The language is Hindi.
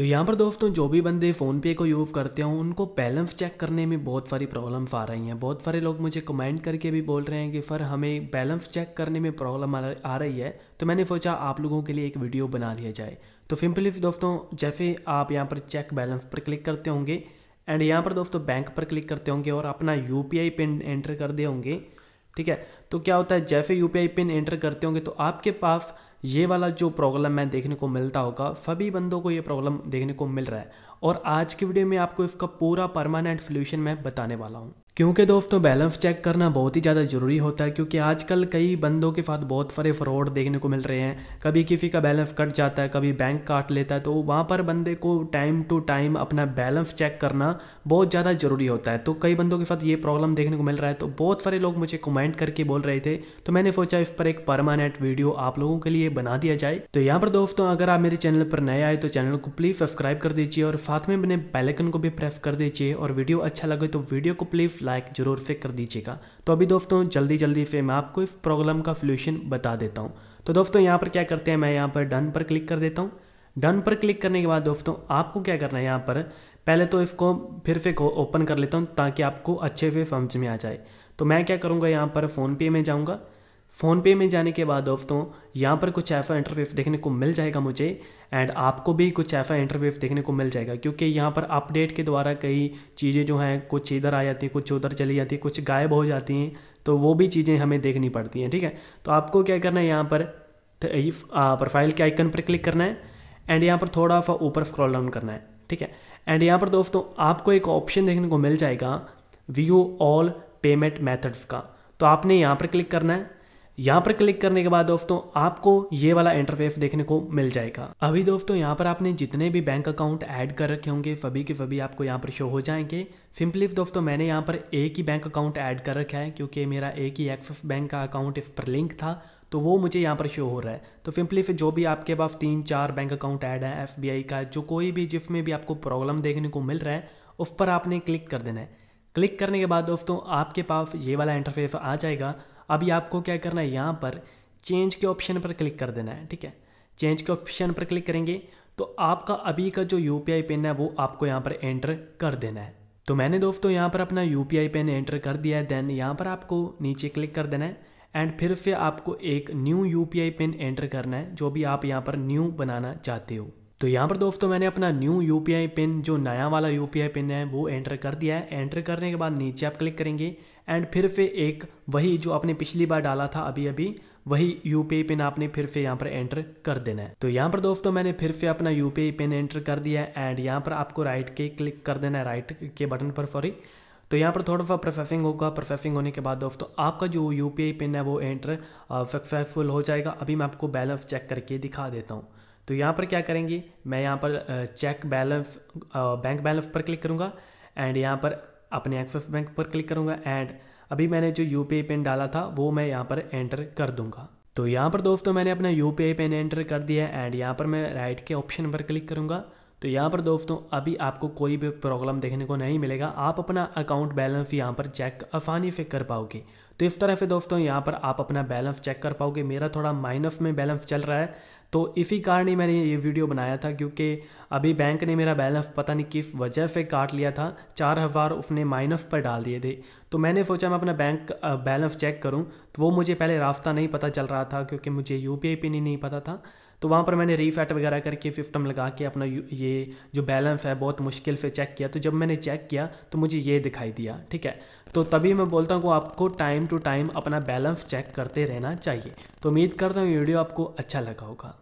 तो यहाँ पर दोस्तों जो भी बंदे फ़ोनपे को यूज़ करते हों उनको बैलेंस चेक करने में बहुत सारी प्रॉब्लम्स आ रही हैं बहुत सारे लोग मुझे कमेंट करके भी बोल रहे हैं कि सर हमें बैलेंस चेक करने में प्रॉब्लम आ रही है तो मैंने सोचा आप लोगों के लिए एक वीडियो बना दिया जाए तो सिंपली दोस्तों जैसे आप यहाँ पर चेक बैलेंस पर क्लिक करते होंगे एंड यहाँ पर दोस्तों बैंक पर क्लिक करते होंगे और अपना यू पिन एंटर कर दिए होंगे ठीक है तो क्या होता है जैसे यू पिन एंटर करते होंगे तो आपके पास ये वाला जो प्रॉब्लम मैं देखने को मिलता होगा सभी बंदों को ये प्रॉब्लम देखने को मिल रहा है और आज की वीडियो में आपको इसका पूरा परमानेंट सोल्यूशन मैं बताने वाला हूँ क्योंकि दोस्तों तो बैलेंस चेक करना बहुत ही ज़्यादा ज़रूरी होता है क्योंकि आजकल कई बंदों के साथ बहुत सारे फ्रॉड देखने को मिल रहे हैं कभी किसी का बैलेंस कट जाता है कभी बैंक काट लेता है तो वहाँ पर बंदे को टाइम टू टाइम अपना बैलेंस चेक करना बहुत ज़्यादा ज़रूरी होता है तो कई बंदों के साथ ये प्रॉब्लम देखने को मिल रहा है तो बहुत सारे लोग मुझे कमेंट करके बोल रहे थे तो मैंने सोचा इस पर एक परमानेंट वीडियो आप लोगों के लिए बना दिया जाए तो यहाँ पर दोस्तों अगर आप मेरे चैनल पर नए आए तो चैनल को प्लीज़ सब्सक्राइब कर दीजिए और साथ में मैंने बैलकन को भी प्रेस कर दीजिए और वीडियो अच्छा लगे तो वीडियो को प्लीज़ लाइक जरूर फिक कर दीजिएगा तो अभी दोस्तों जल्दी जल्दी से मैं आपको इस प्रॉब्लम का सोल्यूशन बता देता हूँ तो दोस्तों यहाँ पर क्या करते हैं मैं यहाँ पर डन पर क्लिक कर देता हूँ डन पर क्लिक करने के बाद दोस्तों आपको क्या करना है यहाँ पर पहले तो इसको फिर से ओपन कर लेता हूँ ताकि आपको अच्छे से समझ में आ जाए तो मैं क्या करूँगा यहाँ पर फ़ोनपे में जाऊँगा फ़ोन पे में जाने के बाद दोस्तों यहाँ पर कुछ ऐसा इंटरफेस देखने को मिल जाएगा मुझे एंड आपको भी कुछ ऐसा इंटरफेस देखने को मिल जाएगा क्योंकि यहाँ पर अपडेट के द्वारा कई चीज़ें जो हैं कुछ इधर आ जाती हैं कुछ उधर चली जाती हैं कुछ गायब हो जाती हैं तो वो भी चीज़ें हमें देखनी पड़ती हैं ठीक है तो आपको क्या करना है यहाँ पर प्रोफाइल के आइकन पर क्लिक करना है एंड यहाँ पर थोड़ा सा ऊपर स्क्रॉल डाउन करना है ठीक है एंड यहाँ पर दोस्तों आपको एक ऑप्शन देखने को मिल जाएगा व्यू ऑल पेमेंट मैथड्स का तो आपने यहाँ पर क्लिक करना है यहाँ पर क्लिक करने के बाद दोस्तों आपको ये वाला इंटरफेस देखने को मिल जाएगा अभी दोस्तों यहाँ पर आपने जितने भी बैंक अकाउंट ऐड कर रखे होंगे सभी के सभी आपको यहाँ पर शो हो जाएंगे सिंपली दोस्तों मैंने यहाँ पर एक ही बैंक अकाउंट ऐड कर रखा है क्योंकि मेरा एक ही एक्सिस बैंक का अकाउंट इस पर लिंक था तो वो मुझे यहाँ पर शो हो रहा है तो सिंपली फिर जो भी आपके पास तीन चार बैंक अकाउंट ऐड है एफ का जो कोई भी जिसमें भी आपको प्रॉब्लम देखने को मिल रहा है उस पर आपने क्लिक कर देना है क्लिक करने के बाद दोस्तों आपके पास ये वाला इंटरफेस आ जाएगा अभी आपको क्या करना है यहाँ पर चेंज के ऑप्शन पर क्लिक कर देना है ठीक है चेंज के ऑप्शन पर क्लिक करेंगे तो आपका अभी का जो यू पिन है वो आपको यहाँ पर एंटर कर देना है तो मैंने दोस्तों यहाँ पर अपना यू पिन एंटर कर दिया है देन यहाँ पर आपको नीचे क्लिक कर देना है एंड फिर से आपको एक न्यू यू पिन एंटर करना है जो भी आप यहाँ पर न्यू बनाना चाहते हो तो यहाँ पर दोस्तों मैंने अपना न्यू यू पिन जो नया वाला यू पिन है वो एंटर कर दिया है एंटर करने के बाद नीचे आप क्लिक करेंगे एंड फिर से एक वही जो आपने पिछली बार डाला था अभी अभी वही यू पिन आपने फिर से यहाँ पर एंटर कर देना है तो यहाँ पर दोस्तों मैंने फिर से अपना यू पिन एंटर कर दिया है एंड यहाँ पर आपको राइट के क्लिक कर देना है राइट के बटन पर सॉरी तो यहाँ पर थोड़ा सा प्रोसेसिंग होगा प्रोसेसिंग होने के बाद दोस्तों आपका जो यू पिन है वो एंटर सक्सेसफुल हो जाएगा अभी मैं आपको बैलेंस चेक करके दिखा देता हूँ तो यहाँ पर क्या करेंगे मैं यहाँ पर चेक बैलेंस बैंक बैलेंस पर क्लिक करूँगा एंड यहाँ पर अपने एक्सिस बैंक पर क्लिक करूँगा एंड अभी मैंने जो यू पिन डाला था वो मैं यहाँ पर एंटर कर दूँगा तो यहाँ पर दोस्तों मैंने अपना यू पिन एंटर कर दिया एंड यहाँ पर मैं राइट के ऑप्शन पर क्लिक करूँगा तो यहाँ पर दोस्तों अभी आपको कोई भी प्रॉब्लम देखने को नहीं मिलेगा आप अपना अकाउंट बैलेंस यहाँ पर चेक आसानी से कर पाओगे तो इस तरह से दोस्तों यहाँ पर आप अपना बैलेंस चेक कर पाओगे मेरा थोड़ा माइनस में बैलेंस चल रहा है तो इसी कारण ही मैंने ये वीडियो बनाया था क्योंकि अभी बैंक ने मेरा बैलेंस पता नहीं किस वजह से काट लिया था चार हज़ार उसने माइनस पर डाल दिए थे तो मैंने सोचा मैं अपना बैंक बैलेंस चेक करूँ तो वो मुझे पहले रास्ता नहीं पता चल रहा था क्योंकि मुझे यू पी पिन ही नहीं पता था तो वहाँ पर मैंने रीफैट वगैरह करके फिफ्टम लगा के अपना ये जो बैलेंस है बहुत मुश्किल से चेक किया तो जब मैंने चेक किया तो मुझे ये दिखाई दिया ठीक है तो तभी मैं बोलता हूँ आपको टाइम टू टाइम अपना बैलेंस चेक करते रहना चाहिए तो उम्मीद करता हूँ वीडियो आपको अच्छा लगा होगा